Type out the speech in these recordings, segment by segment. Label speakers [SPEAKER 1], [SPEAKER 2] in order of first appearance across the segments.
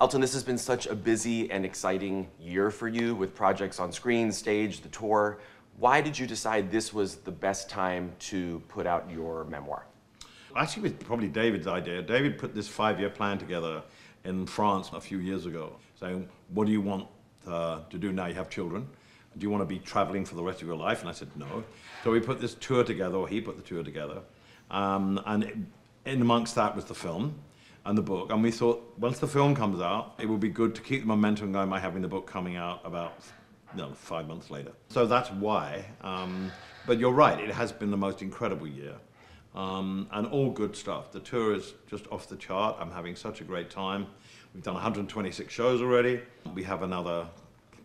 [SPEAKER 1] Elton, this has been such a busy and exciting year for you with projects on screen, stage, the tour. Why did you decide this was the best time to put out your memoir?
[SPEAKER 2] Actually, it was probably David's idea. David put this five-year plan together in France a few years ago, saying, what do you want uh, to do now you have children? Do you want to be traveling for the rest of your life? And I said, no. So we put this tour together, or he put the tour together. Um, and in amongst that was the film and the book. And we thought once the film comes out, it would be good to keep the momentum going by having the book coming out about you know, five months later. So that's why. Um, but you're right, it has been the most incredible year. Um, and all good stuff. The tour is just off the chart. I'm having such a great time. We've done 126 shows already. We have another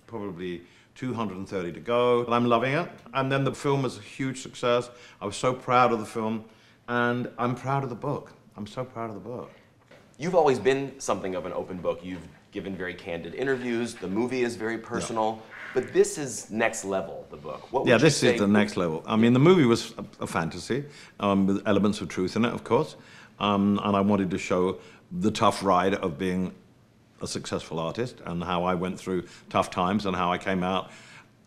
[SPEAKER 2] probably 230 to go. But I'm loving it. And then the film was a huge success. I was so proud of the film. And I'm proud of the book. I'm so proud of the book
[SPEAKER 1] you've always been something of an open book. You've given very candid interviews. The movie is very personal. But this is next level, the book. What yeah, this is
[SPEAKER 2] the next level. I mean, the movie was a, a fantasy um, with elements of truth in it, of course. Um, and I wanted to show the tough ride of being a successful artist and how I went through tough times and how I came out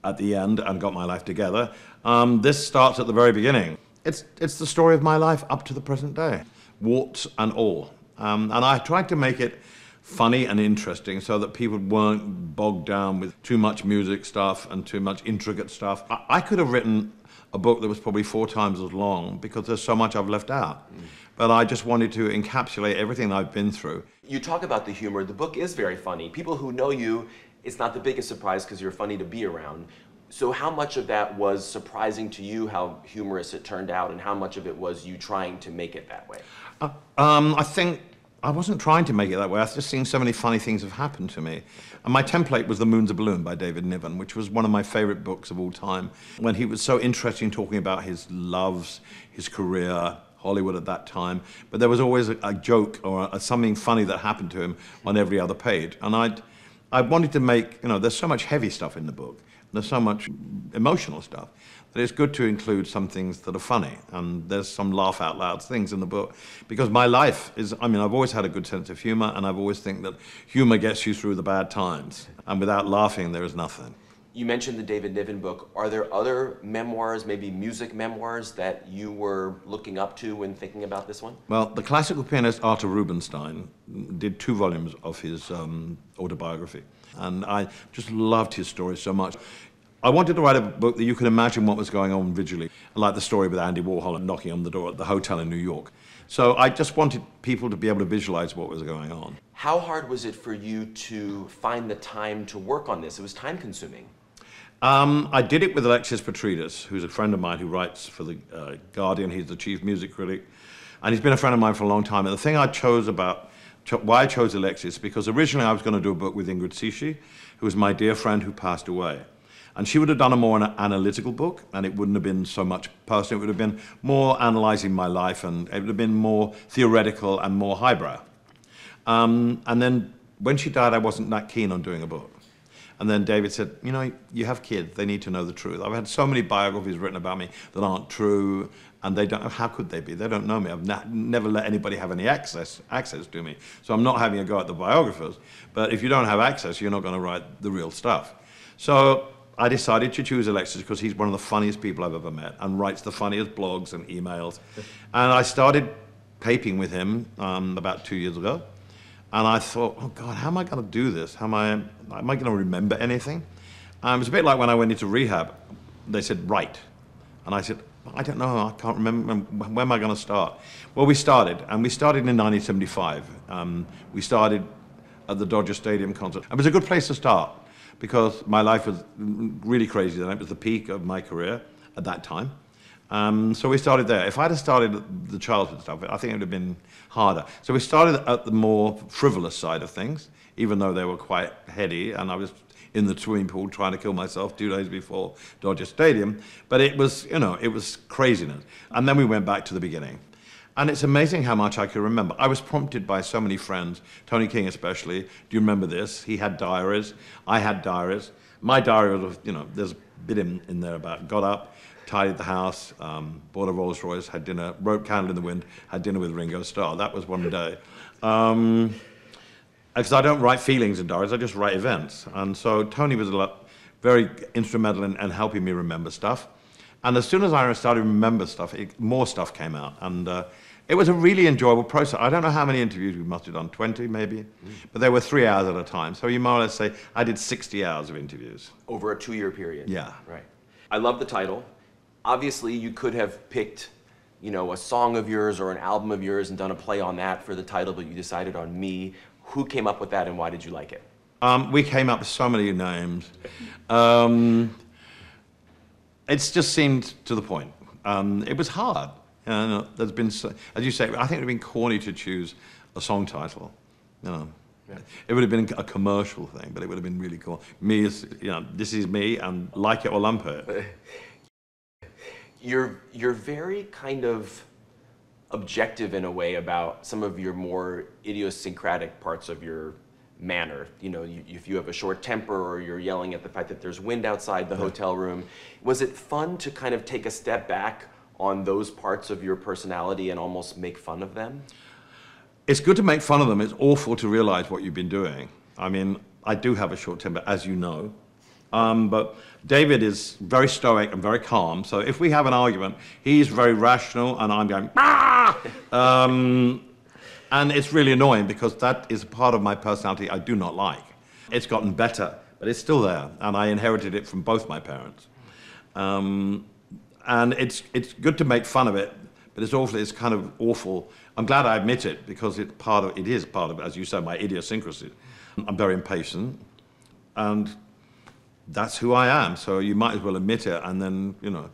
[SPEAKER 2] at the end and got my life together. Um, this starts at the very beginning. It's, it's the story of my life up to the present day, warts and all. Um, and I tried to make it funny and interesting so that people weren't bogged down with too much music stuff and too much intricate stuff. I, I could have written a book that was probably four times as long because there's so much I've left out. Mm. But I just wanted to
[SPEAKER 1] encapsulate everything I've been through. You talk about the humor. The book is very funny. People who know you, it's not the biggest surprise because you're funny to be around. So how much of that was surprising to you, how humorous it turned out, and how much of it was you trying to make it that way?
[SPEAKER 2] Uh, um, I think I wasn't trying to make it that way. I've just seen so many funny things have happened to me. And my template was The Moon's a Balloon by David Niven, which was one of my favorite books of all time. When he was so interested in talking about his loves, his career, Hollywood at that time, but there was always a, a joke or a, something funny that happened to him on every other page. And i I wanted to make, you know, there's so much heavy stuff in the book. There's so much emotional stuff that it's good to include some things that are funny. And there's some laugh out loud things in the book because my life is, I mean, I've always had a good sense of humor and I've always think that humor gets you through the bad times. And without laughing, there is nothing.
[SPEAKER 1] You mentioned the David Niven book. Are there other memoirs, maybe music memoirs, that you were looking up to when thinking about this one?
[SPEAKER 2] Well, the classical pianist Arthur Rubinstein did two volumes of his um, autobiography, and I just loved his story so much. I wanted to write a book that you could imagine what was going on visually, like the story with Andy Warhol knocking on the door at the hotel in New York. So I just wanted people to be able to visualize what was going on.
[SPEAKER 1] How hard was it for you to find the time to work on this? It was time consuming.
[SPEAKER 2] Um, I did it with Alexis Petridis, who's a friend of mine who writes for The uh, Guardian. He's the chief music critic. And he's been a friend of mine for a long time. And the thing I chose about, cho why I chose Alexis, because originally I was going to do a book with Ingrid Sishi, who was my dear friend who passed away. And she would have done a more analytical book, and it wouldn't have been so much personal. It would have been more analyzing my life, and it would have been more theoretical and more highbrow. Um, and then when she died, I wasn't that keen on doing a book. And then David said, you know, you have kids, they need to know the truth. I've had so many biographies written about me that aren't true and they don't how could they be? They don't know me. I've not, never let anybody have any access, access to me. So I'm not having a go at the biographers. But if you don't have access, you're not going to write the real stuff. So I decided to choose Alexis because he's one of the funniest people I've ever met and writes the funniest blogs and emails. and I started taping with him um, about two years ago. And I thought, oh God, how am I going to do this? How am I Am I going to remember anything? Um, it's a bit like when I went into rehab. They said, right. And I said, I don't know, I can't remember, where am I going to start? Well, we started, and we started in 1975. Um, we started at the Dodger Stadium concert. It was a good place to start because my life was really crazy then. It was the peak of my career at that time. Um, so we started there. If I'd have started the childhood stuff, I think it would have been harder. So we started at the more frivolous side of things, even though they were quite heady, and I was in the swimming pool trying to kill myself two days before Dodger Stadium. But it was, you know, it was craziness. And then we went back to the beginning. And it's amazing how much I can remember. I was prompted by so many friends, Tony King especially. Do you remember this? He had diaries. I had diaries. My diary was, you know, there's bit in, in there about got up, tidied the house, um, bought a Rolls Royce, had dinner, wrote Candle in the Wind, had dinner with Ringo Starr. That was one day. Um, because uh, I don't write feelings in diaries, I just write events. And so Tony was lot, very instrumental in, in, helping me remember stuff. And as soon as I started to remember stuff, it, more stuff came out. And uh, it was a really enjoyable process. I don't know how many interviews we must have done, 20 maybe, mm. but they were three hours at a time. So you might as well say I did 60 hours of interviews.
[SPEAKER 1] Over a two year period. Yeah. Right. I love the title. Obviously, you could have picked, you know, a song of yours or an album of yours and done a play on that for the title, but you decided on me. Who came up with that and why did you like it?
[SPEAKER 2] Um, we came up with so many names. Um, it just seemed to the point. Um, it was hard. And there's been, as you say, I think it would have been corny to choose a song title. You know. Yeah. It would have been a commercial thing, but it would have been really cool. Me is, you know, this is me, and like it or lump
[SPEAKER 1] it. You're you're very kind of objective in a way about some of your more idiosyncratic parts of your manner. You know, you, if you have a short temper or you're yelling at the fact that there's wind outside the hotel room, was it fun to kind of take a step back? on those parts of your personality and almost make fun of them?
[SPEAKER 2] It's good to make fun of them. It's awful to realize what you've been doing. I mean, I do have a short temper, as you know. Um, but David is very stoic and very calm. So if we have an argument, he's very rational and I'm going,
[SPEAKER 1] ah!
[SPEAKER 2] Um, and it's really annoying because that is a part of my personality I do not like. It's gotten better, but it's still there. And I inherited it from both my parents. Um, and it's, it's good to make fun of it, but it's awful, it's kind of awful. I'm glad I admit it because it's part of, it is part of, as you say, my idiosyncrasy. I'm very impatient and that's who I am. So you might as well admit it. And then, you know,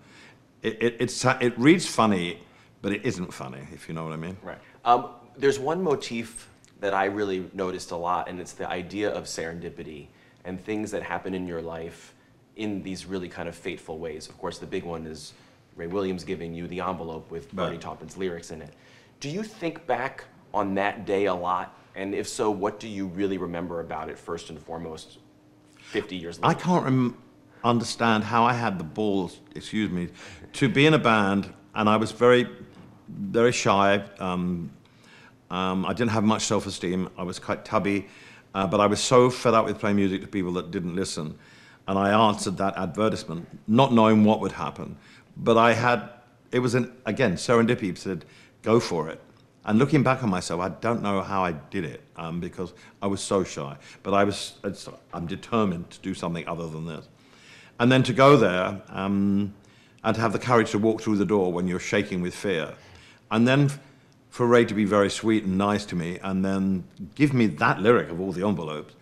[SPEAKER 2] it, it, it's, it reads funny, but it isn't funny, if you know what I mean.
[SPEAKER 1] Right. Um, there's one motif that I really noticed a lot, and it's the idea of serendipity and things that happen in your life in these really kind of fateful ways. Of course, the big one is Ray Williams giving you the envelope with Bernie Taupin's lyrics in it. Do you think back on that day a lot? And if so, what do you really remember about it first and foremost 50 years later? I
[SPEAKER 2] can't understand how I had the balls, excuse me, to be in a band and I was very, very shy. Um, um, I didn't have much self esteem. I was quite tubby, uh, but I was so fed up with playing music to people that didn't listen. And I answered that advertisement, not knowing what would happen. But I had, it was an, again, serendipity said, go for it. And looking back on myself, I don't know how I did it um, because I was so shy. But I was, uh, I'm determined to do something other than this. And then to go there um, and to have the courage to walk through the door when you're shaking with fear. And then for Ray to be very sweet and nice to me and then give me that lyric of all the envelopes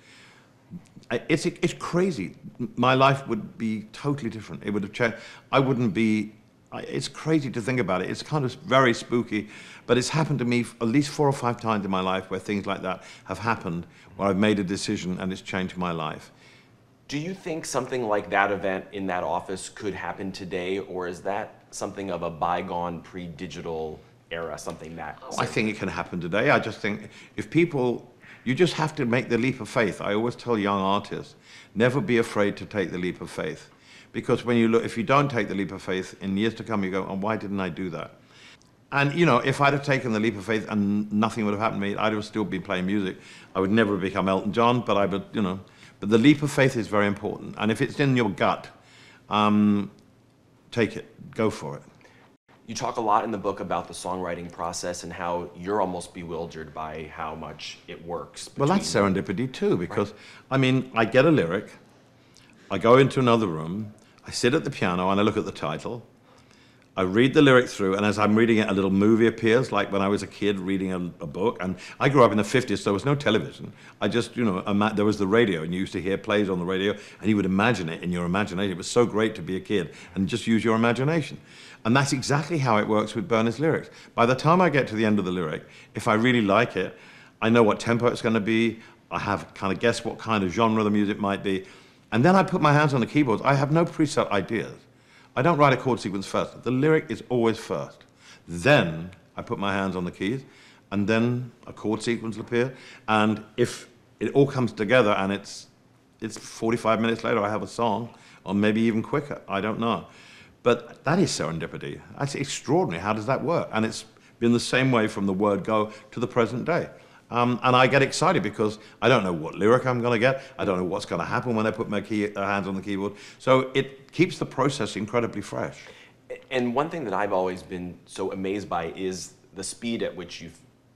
[SPEAKER 2] it's, it's crazy. My life would be totally different. It would have changed. I wouldn't be. It's crazy to think about it. It's kind of very spooky, but it's happened to me at least four or five times in my life where things like that have happened, where I've made a
[SPEAKER 1] decision and it's changed my life. Do you think something like that event in that office could happen today, or is that something of a bygone pre digital era, something that? Oh, I think it can happen today. I just think if
[SPEAKER 2] people you just have to make the leap of faith. I always tell young artists, never be afraid to take the leap of faith. Because when you look, if you don't take the leap of faith, in years to come, you go, oh, why didn't I do that? And, you know, if I'd have taken the leap of faith and nothing would have happened to me, I'd have still been playing music. I would never have become Elton John, but I would, you know. But the leap of faith is very important. And if it's in your gut, um, take it, go for it.
[SPEAKER 1] You talk a lot in the book about the songwriting process and how you're almost bewildered by how much it works. Well, that's
[SPEAKER 2] serendipity too, because right. I mean, I get a lyric, I go into another room, I sit at the piano and I look at the title, I read the lyric through, and as I'm reading it, a little movie appears, like when I was a kid reading a, a book. And I grew up in the 50s, so there was no television. I just, you know, ima- there was the radio, and you used to hear plays on the radio, and you would imagine it in your imagination. It was so great to be a kid and just use your imagination. And that's exactly how it works with Bernie's lyrics. By the time I get to the end of the lyric, if I really like it, I know what tempo it's going to be. I have kind of guessed what kind of genre the music might be. And then I put my hands on the keyboards. I have no preset ideas. I don't write a chord sequence first. The lyric is always first. Then I put my hands on the keys, and then a chord sequence will appear. And if it all comes together and it's, it's 45 minutes later, I have a song, or maybe even quicker, I don't know. But that is serendipity. That's extraordinary. How does that work? And it's been the same way from the word go to the present day. Um, and I get excited because I don't know what lyric I'm going to get. I don't know what's going to happen when I put my key, uh, hands on the keyboard. So it keeps the process incredibly fresh.
[SPEAKER 1] And one thing that I've always been so amazed by is the speed at which you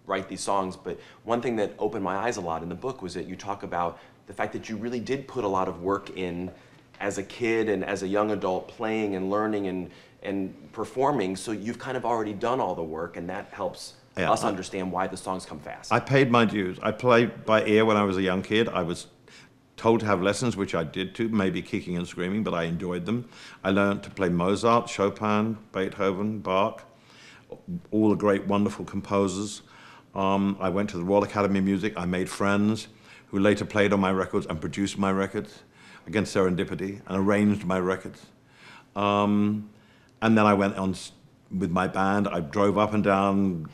[SPEAKER 1] write these songs. But one thing that opened my eyes a lot in the book was that you talk about the fact that you really did put a lot of work in as a kid and as a young adult playing and learning and, and performing. So you've kind of already done all the work and that helps yeah, us I, understand why the songs come fast.
[SPEAKER 2] I paid my dues. I played by ear when I was a young kid. I was told to have lessons, which I did too, maybe kicking and screaming, but I enjoyed them. I learned to play Mozart, Chopin, Beethoven, Bach, all the great, wonderful composers. Um, I went to the Royal Academy of Music. I made friends who later played on my records and produced my records against serendipity and arranged my records. Um, and then I went on with my band. I drove up and down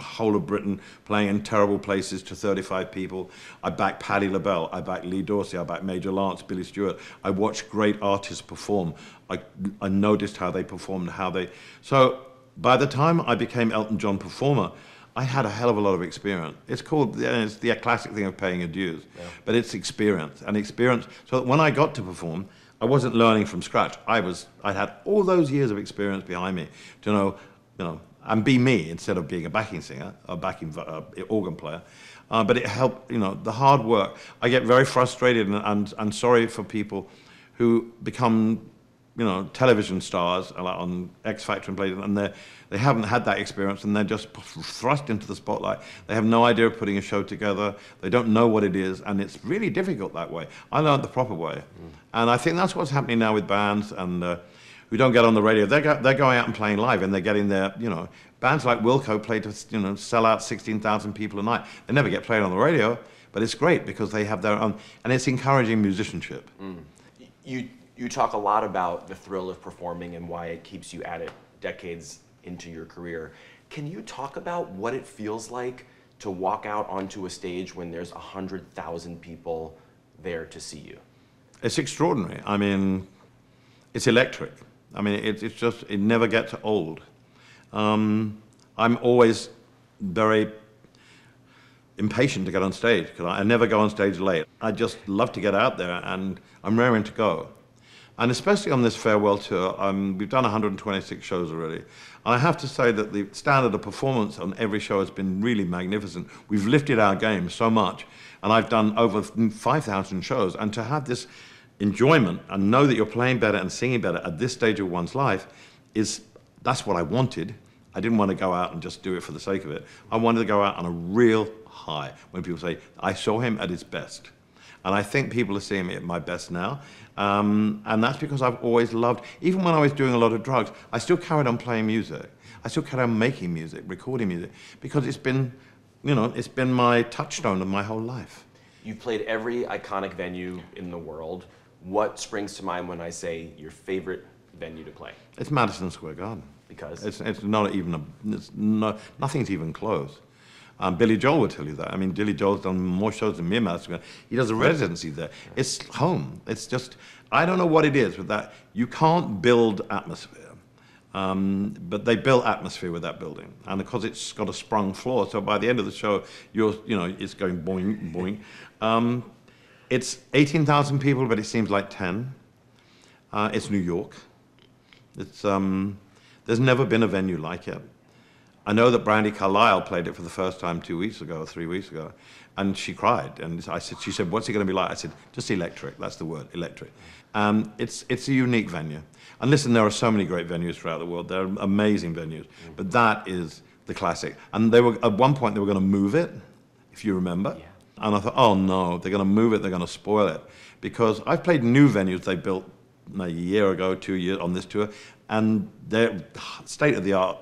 [SPEAKER 2] whole of Britain, playing in terrible places to 35 people. I backed Paddy LaBelle, I backed Lee Dorsey, I backed Major Lance, Billy Stewart. I watched great artists perform. I, I noticed how they performed, how they... So by the time I became Elton John performer, I had a hell of a lot of experience. It's called, it's the classic thing of paying your dues, yeah. but it's experience, and experience, so that when I got to perform, I wasn't learning from scratch. I was, I had all those years of experience behind me to know, you know, and be me instead of being a backing singer, a backing uh, organ player. Uh, but it helped, you know, the hard work. I get very frustrated and, and, and sorry for people who become, you know, television stars uh, like on X Factor and Blade, and they they haven't had that experience and they're just thrust into the spotlight. They have no idea of putting a show together. They don't know what it is, and it's really difficult that way. I learned the proper way, mm. and I think that's what's happening now with bands and. Uh, who don't get on the radio, they're, go, they're going out and playing live and they're getting their, you know, bands like Wilco play to, you know, sell out 16,000 people a night. They never get played on the radio, but it's great because they have their own, and it's encouraging musicianship. Mm.
[SPEAKER 1] You, you talk a lot about the thrill of performing and why it keeps you at it decades into your career. Can you talk about what it feels like to walk out onto a stage when there's 100,000 people there to see you?
[SPEAKER 2] It's extraordinary. I mean, it's electric. I mean, it, it's just, it never gets old. Um, I'm always very impatient to get on stage because I never go on stage late. I just love to get out there and I'm raring to go. And especially on this farewell tour, um, we've done 126 shows already. And I have to say that the standard of performance on every show has been really magnificent. We've lifted our game so much. And I've done over 5,000 shows. And to have this enjoyment and know that you're playing better and singing better at this stage of one's life is that's what I wanted. I didn't want to go out and just do it for the sake of it. I wanted to go out on a real high when people say, I saw him at his best. And I think people are seeing me at my best now. Um, and that's because I've always loved, even when I was doing a lot of drugs, I still carried on playing music. I still carried on making music, recording music, because it's been, you know, it's been my touchstone of my whole life.
[SPEAKER 1] You've played every iconic venue in the world. What springs to mind when I say your favorite venue to play?
[SPEAKER 2] It's Madison Square Garden. Because? It's, it's not even, a, it's no, nothing's even close. Um, Billy Joel would tell you that. I mean, Billy Joel's done more shows than me in Madison Square. He does a residency there. It's home. It's just, I don't know what it is with that. You can't build atmosphere. Um, but they built atmosphere with that building, and because it's got a sprung floor, so by the end of the show, you're you know it's going boing boing. Um, it's 18,000 people, but it seems like 10. Uh, it's New York. It's, um, there's never been a venue like it. I know that Brandy Carlisle played it for the first time two weeks ago or three weeks ago, and she cried. And I said, she said, what's it going to be like? I said, just electric. That's the word, electric. Um, it's, it's a unique venue. And listen, there are so many great venues throughout the world. They're amazing venues. But that is the classic. And they were, at one point, they were going to move it, if you remember. Yeah. And I thought, oh no, they're going to move it, they're going to spoil it. Because I've played new venues they built a year ago, two years on this tour, and they're state of the art,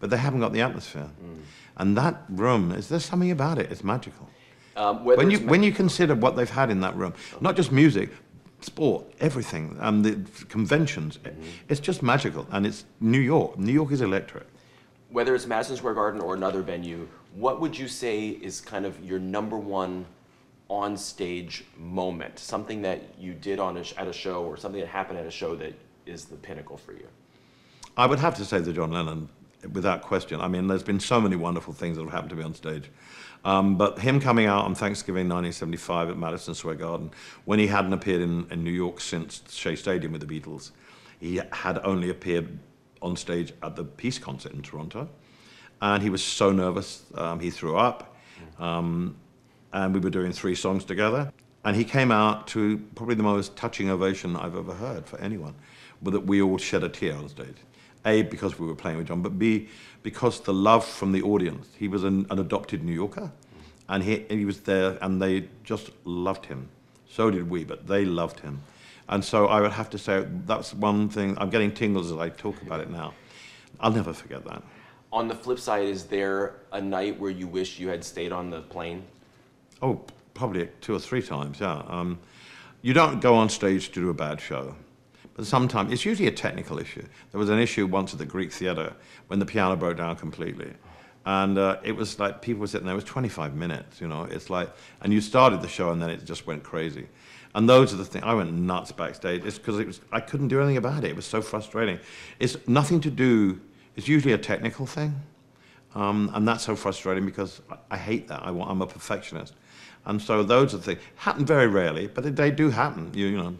[SPEAKER 2] but they haven't got the atmosphere. Mm. And that room, is there something about it? It's magical.
[SPEAKER 1] Um, when you when
[SPEAKER 2] you consider what they've had in that room, okay. not just music, sport, everything, and um, the conventions, mm -hmm. it's just magical, and it's New York. New York is electric.
[SPEAKER 1] Whether it's Madison Square Garden or another venue, what would you say is kind of your number one on stage moment? Something that you did on a, at a show or something that happened at a show that is the pinnacle for you?
[SPEAKER 2] I would have to say the John Lennon, without question. I mean, there's been so many wonderful things that have happened to me on stage. Um, but him coming out on Thanksgiving 1975 at Madison Square Garden, when he hadn't appeared in, in New York since Shea Stadium with the Beatles, he had only appeared on stage at the Peace Concert in Toronto and he was so nervous um, he threw up. Um, and we were doing three songs together, and he came out to probably the most touching ovation I've ever heard for anyone, but that we all shed a tear on stage. A, because we were playing with John, but B, because the love from the audience. He was an, an adopted New Yorker, and he, he was there, and they just loved him. So did we, but they loved him. And so I would have to say that's one thing, I'm getting tingles as I talk about it now. I'll never forget that.
[SPEAKER 1] On the flip side, is there a night where you wish you had stayed on the plane?
[SPEAKER 2] Oh, probably two or three times, yeah. Um, you don't go on stage to do a bad show. But sometimes, it's usually a technical issue. There was an issue once at the Greek Theatre when the piano broke down completely. And uh, it was like people were sitting there, it was 25 minutes, you know. It's like, and you started the show and then it just went crazy. And those are the things, I went nuts backstage. It's because it was, I couldn't do anything about it. It was so frustrating. It's nothing to do it's usually a technical thing. Um, and that's so frustrating because I hate that. I, am a perfectionist. And so those are things. Happen very rarely, but they do happen. You, you know,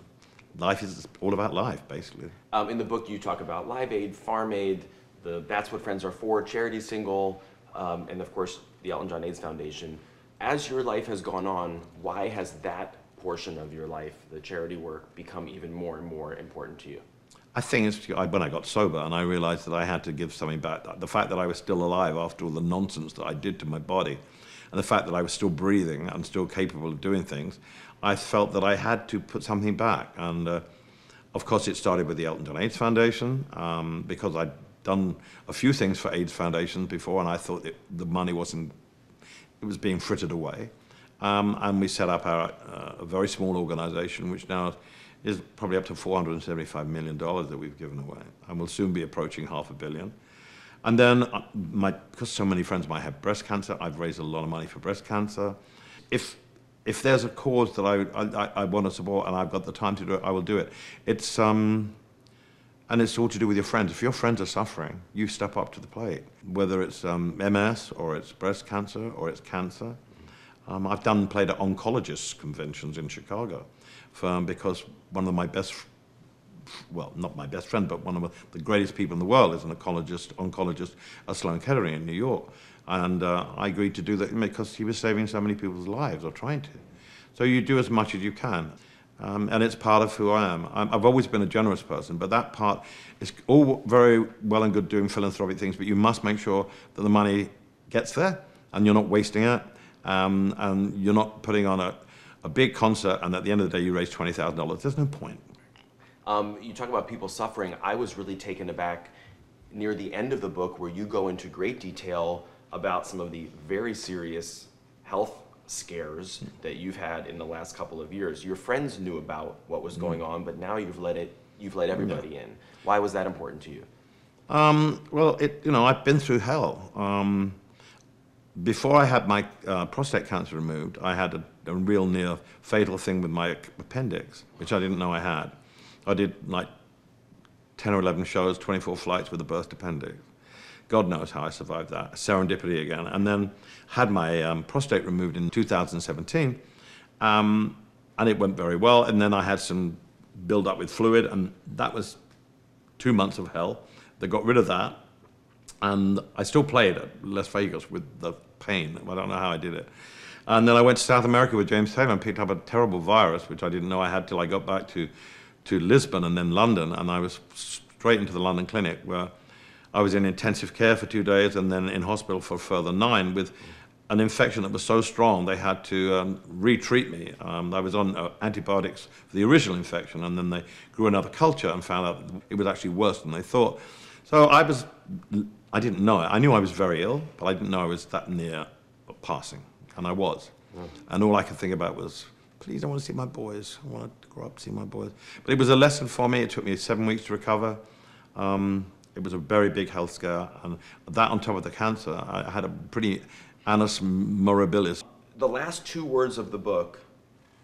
[SPEAKER 2] life is all about life, basically.
[SPEAKER 1] Um, in the book, you talk about Live Aid, Farm Aid, the That's What Friends Are For charity single, um, and of course, the Elton John AIDS Foundation. As your life has gone on, why has that portion of your life, the charity work, become even more and more important to you? I
[SPEAKER 2] think when I got sober and I realized that I had to give something back, the fact that I was still alive after all the nonsense that I did to my body, and the fact that I was still breathing and still capable of doing things, I felt that I had to put something back. And uh, of course, it started with the Elton John AIDS Foundation um, because I'd done a few things for AIDS foundations before, and I thought that the money wasn't, it was being frittered away. Um, and we set up our, uh, a very small organization, which now is probably up to $475 million that we've given away, and we'll soon be approaching half a billion. And then, uh, my, because so many friends might have breast cancer, I've raised a lot of money for breast cancer. If if there's a cause that I, I, I want to support and I've got the time to do it, I will do it. It's um, and it's all to do with your friends. If your friends are suffering, you step up to the plate. Whether it's um, MS or it's breast cancer or it's cancer, um, I've done played at oncologists conventions in Chicago firm because one of my best, well, not my best friend, but one of the greatest people in the world is an oncologist, oncologist Sloan Kettering in New York. And uh, I agreed to do that because he was saving so many people's lives, or trying to. So you do as much as you can. Um, and it's part of who I am. i have always been a generous person, but that part is all very well and good doing philanthropic things, but you must make sure that the money gets there and you're not wasting it um, and you're not putting on a, a big concert and at the end of the day you raise $20,000. There's no point.
[SPEAKER 1] Um, you talk about people suffering. I was really taken aback near the end of the book where you go into great detail about some of the very serious health scares that you've had in the last couple of years. Your friends knew about what was mm-hmm. going on, but now you've let it you've let everybody yeah. in. Why was that important to you?
[SPEAKER 2] Um, well, it you know I've been through hell. Um, before I had my uh, prostate cancer removed, I had a, a, real near fatal thing with my appendix, which I didn't know I had. I did like 10 or 11 shows, 24 flights with a burst appendix. God knows how I survived that. Serendipity again. And then had my um, prostate removed in 2017, um, and it went very well. And then I had some build up with fluid, and that was two months of hell. They got rid of that, and I still played at Las Vegas with the pain. I don't know how I did it. And then I went to South America with James Taylor and picked up a terrible virus, which I didn't know I had till I got back to, to Lisbon and then London. And I was straight into the London clinic where I was in intensive care for two days and then in hospital for further nine with an infection that was so strong they had to um, retreat me. Um, I was on uh, antibiotics for the original infection and then they grew another culture and found out it was actually worse than they thought. So I was I didn't know it. I knew I was very ill, but I didn't know I was that near passing, and I was. Hmm. And all I could think about was, please, I want to see my boys. I want to grow up, see my boys. But it was a lesson for me. It took me seven weeks to recover. Um, it was a very big health scare, and that on top of the cancer, I had a pretty annus morbilis.
[SPEAKER 1] The last two words of the book,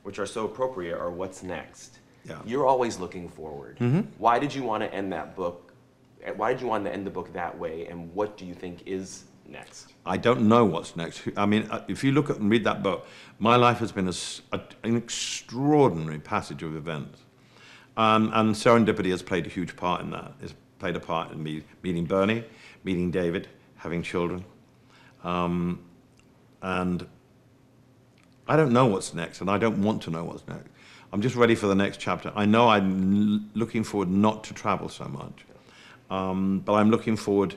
[SPEAKER 1] which are so appropriate, are what's next. Yeah. You're always looking forward. Mm -hmm. Why did you want to end that book why did you want to end the book that way, and what do you think is next?
[SPEAKER 2] I don't know what's next. I mean, uh, if you look at and read that book, my life has been a, a, an extraordinary passage of events. Um, and serendipity has played a huge part in that. It's played a part in me meeting Bernie, meeting David, having children. Um, and I don't know what's next, and I don't want to know what's next. I'm just ready for the next chapter. I know I'm looking forward not to travel so much. Um, but I'm looking forward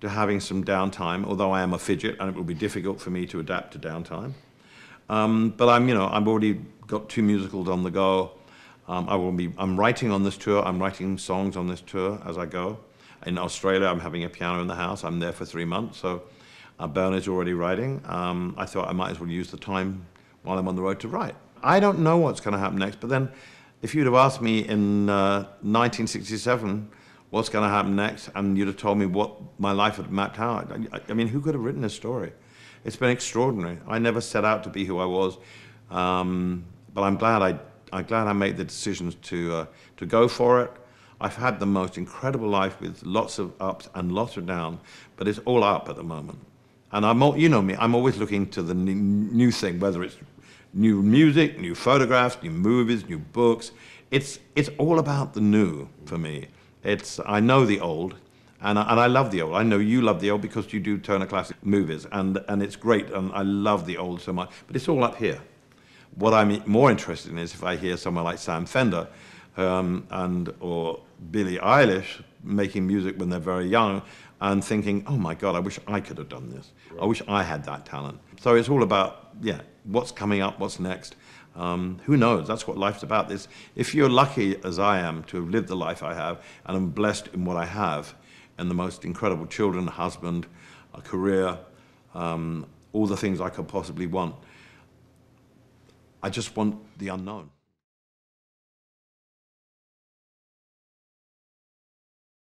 [SPEAKER 2] to having some downtime, although I am a fidget and it will be difficult for me to adapt to downtime. Um, but I'm, you know, I've already got two musicals on the go. Um, I will be, I'm writing on this tour, I'm writing songs on this tour as I go. In Australia, I'm having a piano in the house. I'm there for three months, so uh, Bernard's already writing. Um, I thought I might as well use the time while I'm on the road to write. I don't know what's going to happen next, but then if you'd have asked me in uh, 1967, what's going to happen next, and you'd have told me what my life had mapped out. I, I mean, who could have written this story? It's been extraordinary. I never set out to be who I was, um, but I'm glad I I'm glad I made the decisions to uh, to go for it. I've had the most incredible life with lots of ups and lots of downs, but it's all up at the moment. And I'm, all, you know me, I'm always looking to the new thing, whether it's new music, new photographs, new movies, new books. It's, it's all about the new for me. It's I know the old, and I, and I love the old. I know you love the old because you do Turner Classic movies, and and it's great, and I love the old so much. But it's all up here. What I'm more interested in is if I hear someone like Sam Fender, um, and or Billie Eilish making music when they're very young, and thinking, oh my God, I wish I could have done this. Right. I wish I had that talent. So it's all about, yeah, what's coming up, what's next. Um, who knows? That's what life's about. This, if you're lucky as I am to have lived the life I have, and I'm blessed in what I have, and the most incredible children, a husband, a career, um, all the things I could possibly want. I just want
[SPEAKER 1] the unknown.